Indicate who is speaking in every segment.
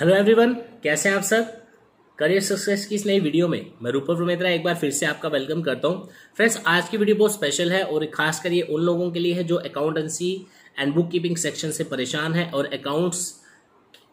Speaker 1: hello everyone कैसे हैं आप सब करियर सक्सेस की इस नई वीडियो में मैं रूपल रुमेत्रा एक बार फिर से आपका वेलकम करता हूं फ्रेंड्स आज की वीडियो बहुत स्पेशल है और खासकर ये उन लोगों के लिए है जो accountancy and book keeping section से परेशान है और अकाउंट्स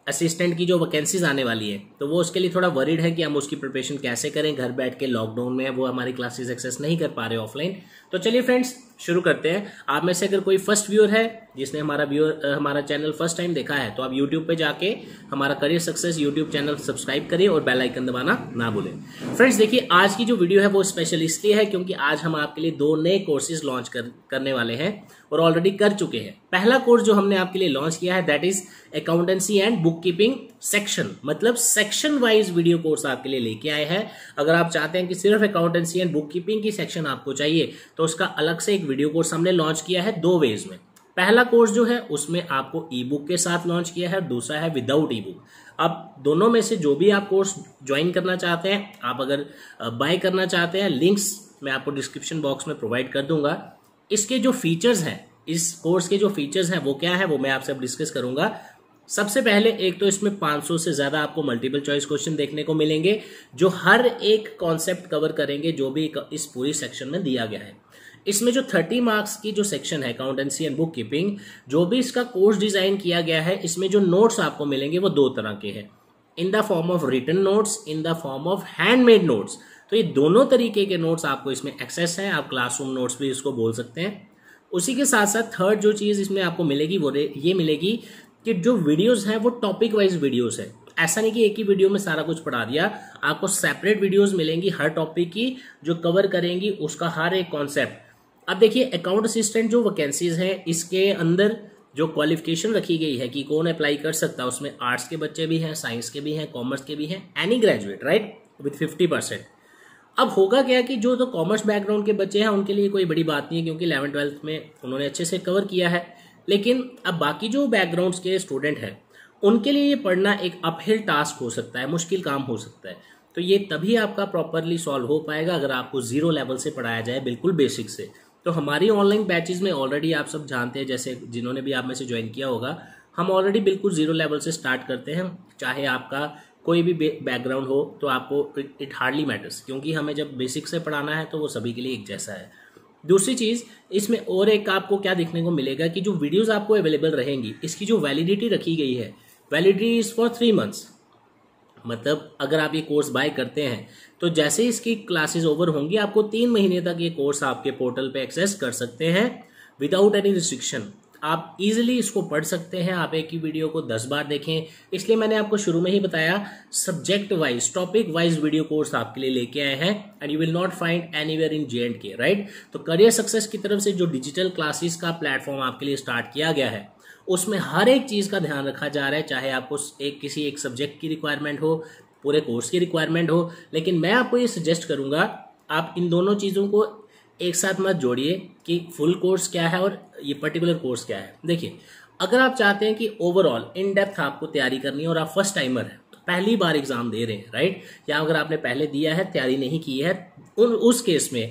Speaker 1: असिस्टेंट की जो वैकेंसीज आने वाली है तो वो उसके लिए थोड़ा वरीड है कि हम उसकी प्रिपरेशन कैसे करें घर बैठ के लॉकडाउन में वो हमारी क्लासेज एक्सेस नहीं कर पा रहे ऑफलाइन तो चलिए फ्रेंड्स शुरू करते हैं आप में से अगर कोई फर्स्ट व्यूअर है जिसने हमारा व्यूअर हमारा चैनल फर्स्ट टाइम देखा है तो आप यूट्यूब पे जाके हमारा career success YouTube channel subscribe करें और बेल आइकन दबाना ना भूलें फ्रेंड्स देखिए आज की जो वीडियो है वो स्पेशल इसलिए है क्योंकि आज हम आपके लिए दो नए कोर्सेज लॉन्च कर, करने वाले हैं और ऑलरेडी कर चुके हैं पहला कोर्स जो हमने आपके लिए लॉन्च किया है that is accountancy and book keeping section मतलब सेक्शन वाइज वीडियो कोर्स आपके लिए लेके आए हैं अगर आप चाहते हैं कि सिर्फ अकाउंटेंसी एंड बुक कीपिंग की सेक्शन आपको चाहिए तो उसका अलग से एक वीडियो कोर्स हमने लॉन्च किया है दो वेज में पहला कोर्स जो है उसमें आपको ई बुक के साथ लॉन्च किया है दूसरा है विदाउट ई बुक अब दोनों में से जो भी आप कोर्स ज्वाइन करना चाहते हैं आप अगर बाय करना चाहते हैं लिंक्स मैं आपको डिस्क्रिप्शन बॉक्स में प्रोवाइड कर दूंगा इसके जो फीचर्स हैं इस कोर्स के जो फीचर्स हैं वो क्या है वो मैं आपसे अब डिस्कस करूंगा सबसे पहले एक तो इसमें 500 से ज़्यादा आपको मल्टीपल चॉइस क्वेश्चन देखने को मिलेंगे जो हर एक कॉन्सेप्ट कवर करेंगे जो भी इस पूरी सेक्शन में दिया गया है इसमें जो थर्टी मार्क्स की जो सेक्शन है अकाउंटेंसी एंड बुक कीपिंग जो भी इसका कोर्स डिजाइन किया गया है इसमें जो नोट्स आपको मिलेंगे वो दो तरह के हैं in the form of written notes in the form of handmade notes तो ये दोनों तरीके के नोट्स आपको इसमें एक्सेस है आप क्लासरूम नोट्स भी इसको बोल सकते हैं उसी के साथ साथ थर्ड जो चीज़ इसमें आपको मिलेगी वो ये मिलेगी कि जो वीडियोस हैं वो टॉपिक वाइज वीडियोस है ऐसा नहीं कि एक ही वीडियो में सारा कुछ पढ़ा दिया आपको सेपरेट वीडियोस मिलेंगी हर टॉपिक की जो कवर करेंगी उसका हर एक कॉन्सेप्ट अब देखिए अकाउंट असिस्टेंट जो वैकेंसीज हैं इसके अंदर जो क्वालिफिकेशन रखी गई है कि कौन अप्लाई कर सकता है उसमें आर्ट्स के बच्चे भी हैं साइंस के भी हैं कॉमर्स के भी हैं any graduate right with fifty percent अब होगा क्या कि जो तो कॉमर्स बैकग्राउंड के बच्चे हैं उनके लिए कोई बड़ी बात नहीं है क्योंकि इलेवन ट्वेल्थ में उन्होंने अच्छे से कवर किया है लेकिन अब बाकी जो बैकग्राउंड्स के स्टूडेंट हैं उनके लिए ये पढ़ना एक अपहिल टास्क हो सकता है मुश्किल काम हो सकता है तो ये तभी आपका प्रॉपरली सॉल्व हो पाएगा अगर आपको जीरो लेवल से पढ़ाया जाए बिल्कुल बेसिक से तो हमारी ऑनलाइन बैचेज में ऑलरेडी आप सब जानते हैं जैसे जिन्होंने भी आप में से ज्वाइन किया होगा हम ऑलरेडी बिल्कुल ज़ीरो लेवल से स्टार्ट करते हैं चाहे आपका कोई भी बैकग्राउंड हो तो आपको इट हार्डली मैटर्स क्योंकि हमें जब बेसिक से पढ़ाना है तो वो सभी के लिए एक जैसा है दूसरी चीज़ इसमें और एक आपको क्या देखने को मिलेगा कि जो वीडियोज़ आपको अवेलेबल रहेंगी इसकी जो वैलिडिटी रखी गई है validity is for three months मतलब अगर आप ये कोर्स बाय करते हैं तो जैसे ही इसकी क्लासेस ओवर होंगी आपको तीन महीने तक ये कोर्स आपके पोर्टल पे एक्सेस कर सकते हैं विदाउट एनी रिस्ट्रिक्शन आप इजीली इसको पढ़ सकते हैं आप एक ही वीडियो को दस बार देखें इसलिए मैंने आपको शुरू में ही बताया subject wise topic wise video course आपके लिए लेके आए हैं and you will not find any in J and K right तो करियर सक्सेस की तरफ से जो डिजिटल क्लासेस का प्लेटफॉर्म आपके लिए स्टार्ट किया गया है उसमें हर एक चीज़ का ध्यान रखा जा रहा है चाहे आपको एक किसी एक सब्जेक्ट की रिक्वायरमेंट हो पूरे कोर्स की रिक्वायरमेंट हो लेकिन मैं आपको ये सजेस्ट करूँगा आप इन दोनों चीज़ों को एक साथ मत जोड़िए कि फुल कोर्स क्या है और ये पर्टिकुलर कोर्स क्या है देखिए अगर आप चाहते हैं कि ओवरऑल इन डेप्थ आपको तैयारी करनी है और आप फर्स्ट टाइमर हैं तो पहली बार एग्जाम दे रहे हैं राइट या अगर आपने पहले दिया है तैयारी नहीं की है उन उस केस में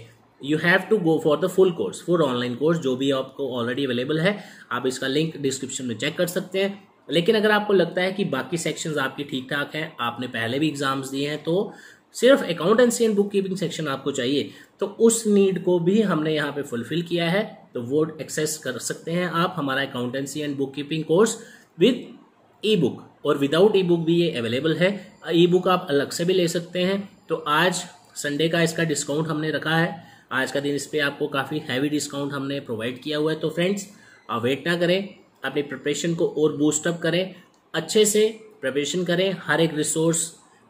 Speaker 1: you have to go for the full course full online course जो भी आपको ऑलरेडी अवेलेबल है आप इसका लिंक डिस्क्रिप्शन में चेक कर सकते हैं लेकिन अगर आपको लगता है कि बाकी सेक्शंस आपकी ठीक ठाक हैं आपने पहले भी एग्जाम्स दिए हैं तो सिर्फ accountancy and book keeping section आपको चाहिए तो उस नीड को भी हमने यहाँ पे फुलफिल किया है तो वो एक्सेस कर सकते हैं आप हमारा accountancy and book keeping course with ebook और विदाउट ई बुक भी ये अवेलेबल है ई बुक आप अलग से भी ले सकते हैं तो आज संडे का इसका डिस्काउंट हमने रखा है आज का दिन इस पर आपको काफ़ी हैवी डिस्काउंट हमने प्रोवाइड किया हुआ है तो फ्रेंड्स आप वेट ना करें अपनी प्रिपरेशन को और बूस्टअप करें अच्छे से प्रिपरेशन करें हर एक रिसोर्स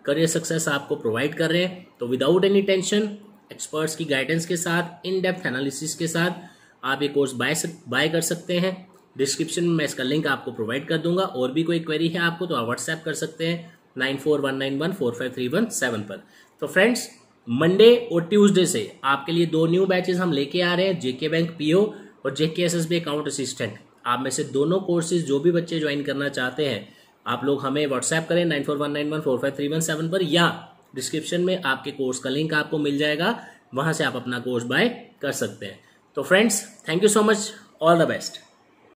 Speaker 1: करियर सक्सेस आपको प्रोवाइड कर रहे हैं तो विदाउट एनी टेंशन एक्सपर्ट्स की गाइडेंस के साथ इन डेप्थ एनालिसिस के साथ आप ये कोर्स बाय सक बाय कर सकते हैं डिस्क्रिप्शन में मैं इसका लिंक आपको प्रोवाइड कर दूंगा और भी कोई क्वेरी है आपको तो आप व्हाट्सएप कर सकते हैं nine four one nine one four five three one seven पर तो फ्रेंड्स मंडे और ट्यूसडे से आपके लिए दो न्यू बैचेज हम लेके आ रहे हैं जेके बैंक पीओ और जेके एसएसबी अकाउंट असिस्टेंट आप में से दोनों कोर्सेज जो भी बच्चे ज्वाइन करना चाहते हैं आप लोग हमें व्हाट्सएप करें nine four one nine one four five three one seven पर या डिस्क्रिप्शन में आपके कोर्स का लिंक आपको मिल जाएगा वहां से आप अपना कोर्स बाय कर सकते हैं तो friends thank you so much all the best